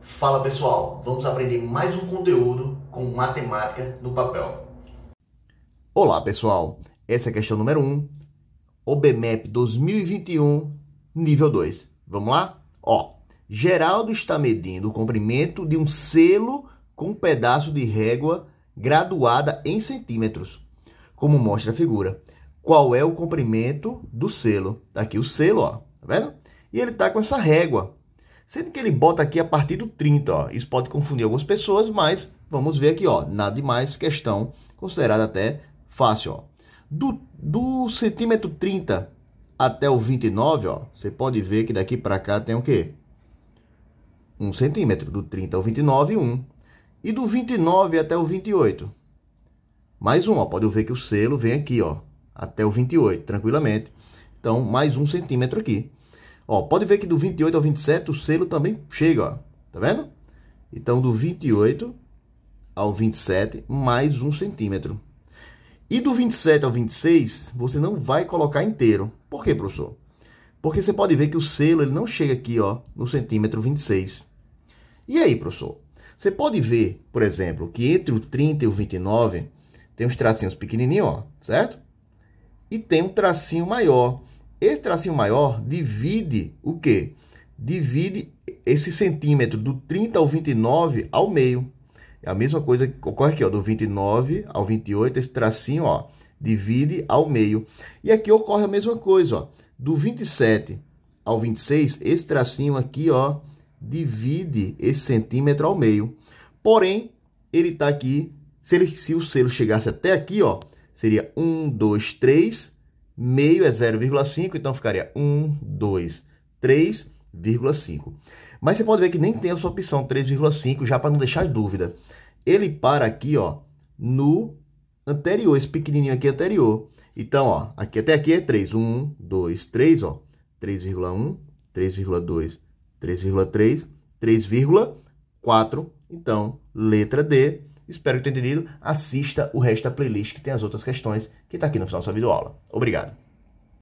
Fala pessoal, vamos aprender mais um conteúdo com matemática no papel. Olá pessoal, essa é a questão número 1, um, OBMEP 2021, nível 2. Vamos lá? Ó, Geraldo está medindo o comprimento de um selo com um pedaço de régua graduada em centímetros, como mostra a figura. Qual é o comprimento do selo? Tá aqui o selo, ó, tá vendo? E ele está com essa régua Sendo que ele bota aqui a partir do 30, ó. Isso pode confundir algumas pessoas, mas vamos ver aqui, ó. Nada demais, questão considerada até fácil, ó. Do, do centímetro 30 até o 29, ó. Você pode ver que daqui para cá tem o quê? um centímetro. Do 30 ao 29, Um. E do 29 até o 28. Mais um, ó. Pode ver que o selo vem aqui, ó. Até o 28, tranquilamente. Então, mais um centímetro aqui. Ó, pode ver que do 28 ao 27 o selo também chega, ó. Tá vendo? Então, do 28 ao 27, mais um centímetro. E do 27 ao 26, você não vai colocar inteiro. Por quê, professor? Porque você pode ver que o selo ele não chega aqui, ó, no centímetro 26. E aí, professor? Você pode ver, por exemplo, que entre o 30 e o 29 tem uns tracinhos pequenininhos, ó, certo? E tem um tracinho maior. Esse tracinho maior divide o quê? Divide esse centímetro do 30 ao 29 ao meio. É a mesma coisa que ocorre aqui, ó, do 29 ao 28, esse tracinho, ó, divide ao meio. E aqui ocorre a mesma coisa, ó, do 27 ao 26, esse tracinho aqui, ó, divide esse centímetro ao meio. Porém, ele tá aqui, se, ele, se o selo chegasse até aqui, ó, seria 1, 2, 3, meio é 0,5, então ficaria 1, 2, 3,5. Mas você pode ver que nem tem a sua opção 3,5, já para não deixar dúvida. Ele para aqui, ó, no anterior, esse pequenininho aqui anterior. Então, ó, aqui até aqui é 3, 1, 2, 3, ó, 3,1, 3,2, 3,3, 3,4. Então, letra D Espero que tenha entendido. Assista o resto da playlist que tem as outras questões que está aqui no final da sua videoaula. Obrigado.